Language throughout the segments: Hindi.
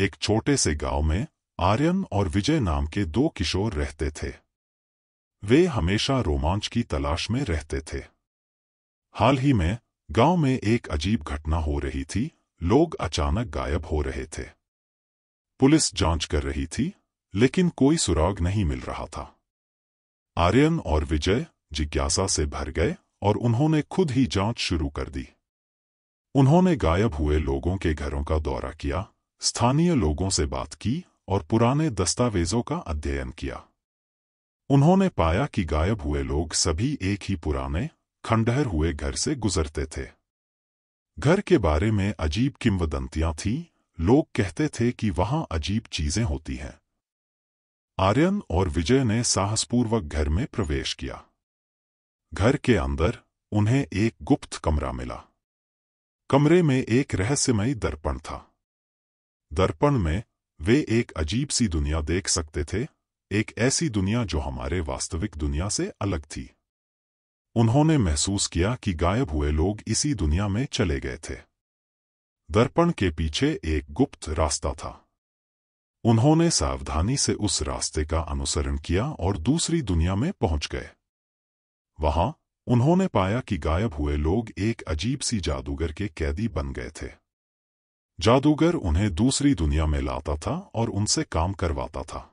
एक छोटे से गांव में आर्यन और विजय नाम के दो किशोर रहते थे वे हमेशा रोमांच की तलाश में रहते थे हाल ही में गांव में एक अजीब घटना हो रही थी लोग अचानक गायब हो रहे थे पुलिस जांच कर रही थी लेकिन कोई सुराग नहीं मिल रहा था आर्यन और विजय जिज्ञासा से भर गए और उन्होंने खुद ही जांच शुरू कर दी उन्होंने गायब हुए लोगों के घरों का दौरा किया स्थानीय लोगों से बात की और पुराने दस्तावेजों का अध्ययन किया उन्होंने पाया कि गायब हुए लोग सभी एक ही पुराने खंडहर हुए घर से गुजरते थे घर के बारे में अजीब किंवदंतियां थीं लोग कहते थे कि वहां अजीब चीजें होती हैं आर्यन और विजय ने साहसपूर्वक घर में प्रवेश किया घर के अंदर उन्हें एक गुप्त कमरा मिला कमरे में एक रहस्यमयी दर्पण था दर्पण में वे एक अजीब सी दुनिया देख सकते थे एक ऐसी दुनिया जो हमारे वास्तविक दुनिया से अलग थी उन्होंने महसूस किया कि गायब हुए लोग इसी दुनिया में चले गए थे दर्पण के पीछे एक गुप्त रास्ता था उन्होंने सावधानी से उस रास्ते का अनुसरण किया और दूसरी दुनिया में पहुंच गए वहां उन्होंने पाया कि गायब हुए लोग एक अजीब सी जादूगर के कैदी बन गए थे जादूगर उन्हें दूसरी दुनिया में लाता था और उनसे काम करवाता था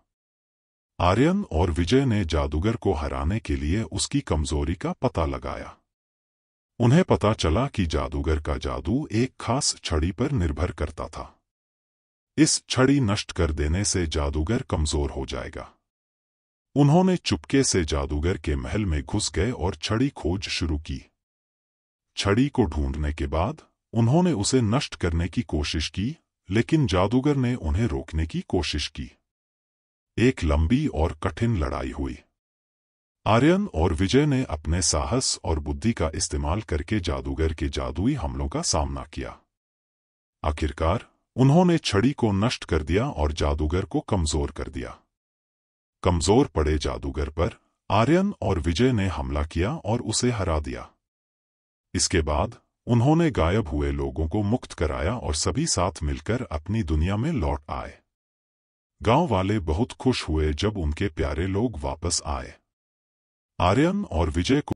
आर्यन और विजय ने जादूगर को हराने के लिए उसकी कमजोरी का पता लगाया उन्हें पता चला कि जादूगर का जादू एक खास छड़ी पर निर्भर करता था इस छड़ी नष्ट कर देने से जादूगर कमजोर हो जाएगा उन्होंने चुपके से जादूगर के महल में घुस गए और छड़ी खोज शुरू की छड़ी को ढूंढने के बाद उन्होंने उसे नष्ट करने की कोशिश की लेकिन जादूगर ने उन्हें रोकने की कोशिश की एक लंबी और कठिन लड़ाई हुई आर्यन और विजय ने अपने साहस और बुद्धि का इस्तेमाल करके जादूगर के जादुई हमलों का सामना किया आखिरकार उन्होंने छड़ी को नष्ट कर दिया और जादूगर को कमजोर कर दिया कमजोर पड़े जादूगर पर आर्यन और विजय ने हमला किया और उसे हरा दिया इसके बाद उन्होंने गायब हुए लोगों को मुक्त कराया और सभी साथ मिलकर अपनी दुनिया में लौट आए गांव वाले बहुत खुश हुए जब उनके प्यारे लोग वापस आए आर्यन और विजय